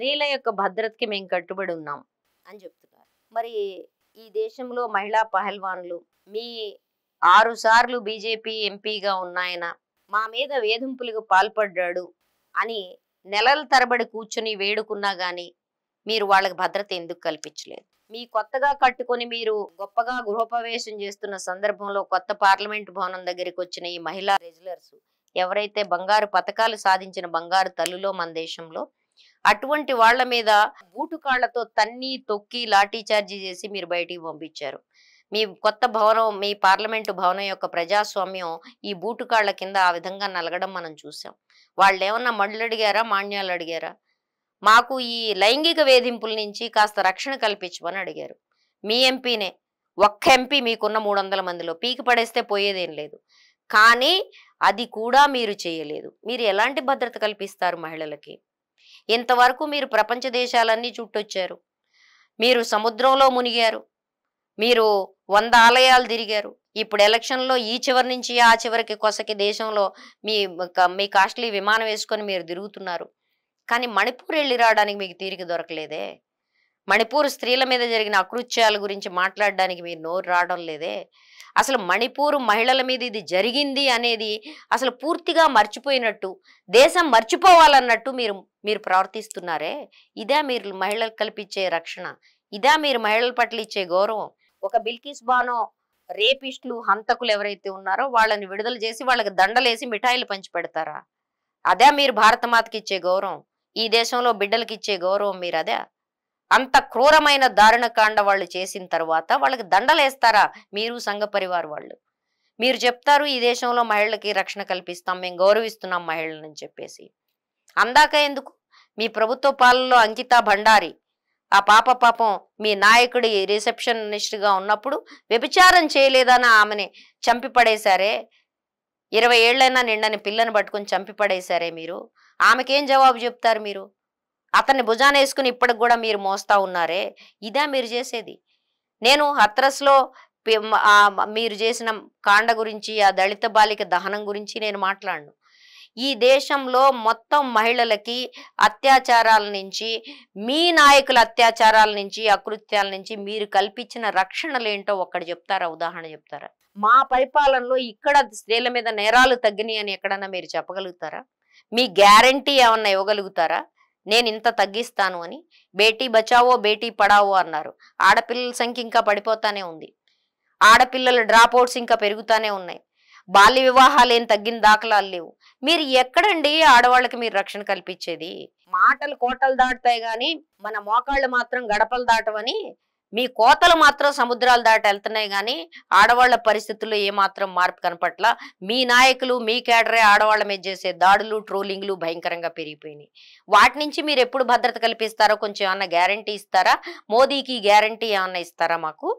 స్త్రీల యొక్క భద్రతకి మేము కట్టుబడి ఉన్నాం అని చెప్తున్నారు మరి ఈ దేశంలో మహిళా పహల్వాన్లు మీ ఆరు సార్లు బీజేపీ ఎంపీగా ఉన్నాయన మా మీద వేధింపులకు పాల్పడ్డాడు అని నెలల తరబడి కూర్చుని వేడుకున్నా గాని మీరు వాళ్ళకి భద్రత ఎందుకు కల్పించలేదు మీ కొత్తగా కట్టుకొని మీరు గొప్పగా గృహప్రవేశం చేస్తున్న సందర్భంలో కొత్త పార్లమెంట్ భవనం దగ్గరికి వచ్చిన ఈ మహిళా రెజ్యులర్స్ ఎవరైతే బంగారు పథకాలు సాధించిన బంగారు తల్లులో మన దేశంలో అటువంటి వాళ్ల మీద బూటుకాళ్లతో తన్ని తొక్కి లాఠీ చార్జీ చేసి మీరు బయటికి పంపించారు మీ కొత్త భవనం మీ పార్లమెంటు భవనం యొక్క ప్రజాస్వామ్యం ఈ బూటుకాళ్ల కింద ఆ విధంగా నలగడం మనం చూసాం వాళ్ళు ఏమన్నా మండలు అడిగారా మాన్యాలు అడిగారా మాకు ఈ లైంగిక వేధింపుల నుంచి కాస్త రక్షణ కల్పించమని అడిగారు మీ ఎంపీనే ఒక్క ఎంపీ మీకున్న మూడు వందల మందిలో పీకి పడేస్తే పోయేదేం లేదు కానీ అది కూడా మీరు చేయలేదు మీరు ఎలాంటి భద్రత కల్పిస్తారు మహిళలకి ఇంతవరకు మీరు ప్రపంచ దేశాలన్నీ చుట్టొచ్చారు మీరు సముద్రంలో మునిగారు మీరు వంద ఆలయాలు తిరిగారు ఇప్పుడు ఎలక్షన్లో ఈ చివరి నుంచి ఆ చివరికి కొసకి దేశంలో మీ మీ కాస్ట్లీ విమానం వేసుకొని మీరు తిరుగుతున్నారు కానీ మణిపూర్ వెళ్ళి రావడానికి మీకు తీరిక దొరకలేదే మణిపూర్ స్త్రీల మీద జరిగిన అకృత్యాల గురించి మాట్లాడడానికి మీరు నోరు రావడం లేదే అసలు మణిపూర్ మహిళల మీద ఇది జరిగింది అనేది అసలు పూర్తిగా మర్చిపోయినట్టు దేశం మర్చిపోవాలన్నట్టు మీరు మీరు ప్రవర్తిస్తున్నారే ఇదే మీరు మహిళలకు కల్పించే రక్షణ ఇదే మీరు మహిళల పట్ల ఇచ్చే గౌరవం ఒక బిల్కిస్ బానో రేపిస్టులు హంతకులు ఎవరైతే ఉన్నారో వాళ్ళని విడుదల చేసి వాళ్ళకి దండలేసి మిఠాయిలు పంచి పెడతారా అదే మీరు భారత ఇచ్చే గౌరవం ఈ దేశంలో బిడ్డలకి ఇచ్చే గౌరవం మీరు అదే అంత క్రూరమైన దారుణకాండ వాళ్ళు చేసిన తర్వాత వాళ్ళకి దండలేస్తారా మీరు సంఘ పరివార్ వాళ్ళు మీరు చెప్తారు ఈ దేశంలో మహిళలకి రక్షణ కల్పిస్తాం మేము గౌరవిస్తున్నాం మహిళలని చెప్పేసి అందాక ఎందుకు మీ ప్రభుత్వ పాలనలో అంకితా భండారి ఆ పాప పాపం మీ నాయకుడి రిసెప్షనిస్ట్గా ఉన్నప్పుడు వ్యభిచారం చేయలేదని ఆమెని పడేశారే ఇరవై ఏళ్ళైనా నిండని పిల్లని పట్టుకుని చంపిపడేశారే మీరు ఆమెకేం జవాబు చెప్తారు మీరు అతన్ని భుజాన వేసుకుని ఇప్పటికి కూడా మీరు మోస్తా ఉన్నారే ఇదే మీరు చేసేది నేను హత్రస్లో మీరు చేసిన కాండ గురించి ఆ దళిత బాలిక దహనం గురించి నేను మాట్లాడను ఈ దేశంలో మొత్తం మహిళలకి అత్యాచారాల నుంచి మీ నాయకుల అత్యాచారాల నుంచి అకృత్యాల నుంచి మీరు కల్పించిన రక్షణలు ఏంటో ఒక్కడ చెప్తారా ఉదాహరణ చెప్తారా మా పరిపాలనలో ఇక్కడ స్త్రీల మీద నేరాలు తగ్గినాయి అని ఎక్కడన్నా మీరు చెప్పగలుగుతారా మీ గ్యారంటీ ఏమన్నా ఇవ్వగలుగుతారా నేను ఇంత తగ్గిస్తాను అని బేటీ బచావో బేటీ పడావో అన్నారు ఆడపిల్లల సంఖ్య ఇంకా పడిపోతానే ఉంది ఆడపిల్లల డ్రాప్ అవుట్స్ ఇంకా పెరుగుతానే ఉన్నాయి బాల్య వివాహాలు ఏం తగ్గిన దాఖలాలు లేవు మీరు ఎక్కడండి ఆడవాళ్ళకి మీరు రక్షణ కల్పించేది మాటలు కోటలు దాటుతాయి కానీ మన మోకాళ్ళు మాత్రం గడపలు దాటవని మీ కోతలు మాత్రం సముద్రాలు దాటి వెళ్తున్నాయి కానీ ఆడవాళ్ల పరిస్థితుల్లో ఏమాత్రం మార్పు కనపట్ల మీ నాయకులు మీ కేడరే ఆడవాళ్ల మీద చేసే దాడులు ట్రోలింగ్లు భయంకరంగా పెరిగిపోయినాయి వాటి నుంచి మీరు ఎప్పుడు భద్రత కల్పిస్తారో కొంచెం ఏమన్నా గ్యారంటీ ఇస్తారా మోదీకి గ్యారంటీ ఏమన్నా ఇస్తారా మాకు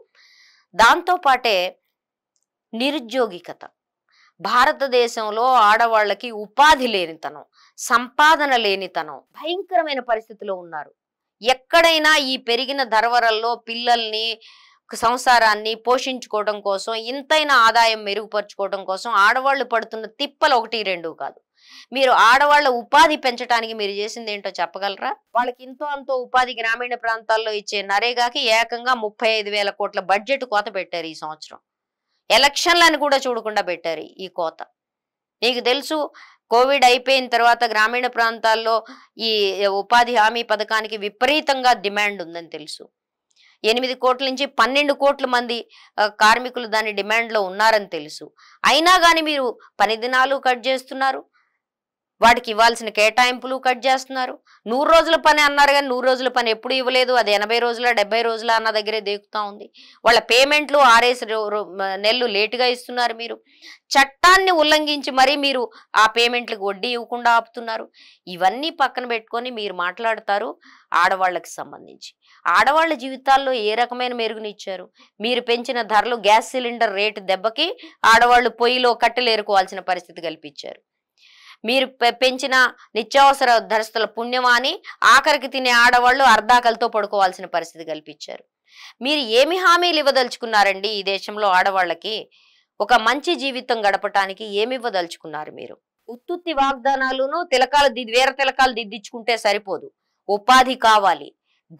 దాంతోపాటే నిరుద్యోగికత భారతదేశంలో ఆడవాళ్ళకి ఉపాధి లేనితనం సంపాదన లేనితనం భయంకరమైన పరిస్థితిలో ఉన్నారు ఎక్కడైనా ఈ పెరిగిన ధరవరల్లో పిల్లల్ని సంసారాన్ని పోషించుకోవడం కోసం ఇంతైన ఆదాయం మెరుగుపరచుకోవడం కోసం ఆడవాళ్ళు పడుతున్న తిప్పలు ఒకటి రెండు కాదు మీరు ఆడవాళ్ళ ఉపాధి పెంచడానికి మీరు చేసింది ఏంటో చెప్పగలరా వాళ్ళకి ఇంతో అంతో ఉపాధి గ్రామీణ ప్రాంతాల్లో ఇచ్చే నరేగాకి ఏకంగా ముప్పై వేల కోట్ల బడ్జెట్ కోత పెట్టారు ఈ సంవత్సరం ఎలక్షన్లను కూడా చూడకుండా పెట్టారు ఈ కోత నీకు తెలుసు కోవిడ్ అయిపోయిన తర్వాత గ్రామీణ ప్రాంతాల్లో ఈ ఉపాధి హామీ పథకానికి విపరీతంగా డిమాండ్ ఉందని తెలుసు ఎనిమిది కోట్ల నుంచి పన్నెండు కోట్ల మంది కార్మికులు దాని డిమాండ్లో ఉన్నారని తెలుసు అయినా కానీ మీరు పని దినాలు కట్ చేస్తున్నారు వాడికి ఇవ్వాల్సిన కేటాయింపులు కట్ చేస్తున్నారు నూరు రోజుల పని అన్నారు కానీ నూరు రోజుల పని ఎప్పుడు ఇవ్వలేదు అది ఎనభై రోజుల డెబ్బై రోజుల అన్న దగ్గరే దేకుతా ఉంది వాళ్ళ పేమెంట్లు ఆరేసి నెలలు లేటుగా ఇస్తున్నారు మీరు చట్టాన్ని ఉల్లంఘించి మరీ మీరు ఆ పేమెంట్లకు వడ్డీ ఇవ్వకుండా ఆపుతున్నారు ఇవన్నీ పక్కన పెట్టుకొని మీరు మాట్లాడతారు ఆడవాళ్ళకి సంబంధించి ఆడవాళ్ళ జీవితాల్లో ఏ రకమైన మెరుగునిచ్చారు మీరు పెంచిన ధరలు గ్యాస్ సిలిండర్ రేటు దెబ్బకి ఆడవాళ్ళు పొయ్యిలో కట్టెలు పరిస్థితి కల్పించారు మీరు పెంచిన నిత్యావసర ధరస్తుల పుణ్యమాని ఆఖరికి తినే ఆడవాళ్ళు అర్ధాకలతో పడుకోవాల్సిన పరిస్థితి కల్పించారు మీరు ఏమి హామీలు ఇవ్వదలుచుకున్నారండి ఈ దేశంలో ఆడవాళ్ళకి ఒక మంచి జీవితం గడపటానికి ఏమి ఇవ్వదలుచుకున్నారు మీరు ఉత్తుత్తి వాగ్దానాలను తిలకాలు దిద్ది వేరే తిలకాలు దిద్దించుకుంటే సరిపోదు ఉపాధి కావాలి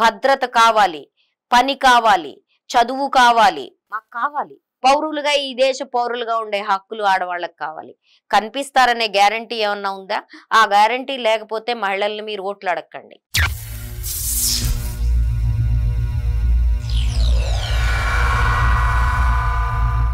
భద్రత కావాలి పని కావాలి చదువు కావాలి మాకు కావాలి పౌరులుగా ఈ దేశ పౌరులుగా ఉండే హక్కులు ఆడవాళ్ళకి కావాలి కనిపిస్తారనే గ్యారంటీ ఏమన్నా ఉందా ఆ గ్యారంటీ లేకపోతే మహిళల్ని మీరు ఓట్లు అడగండి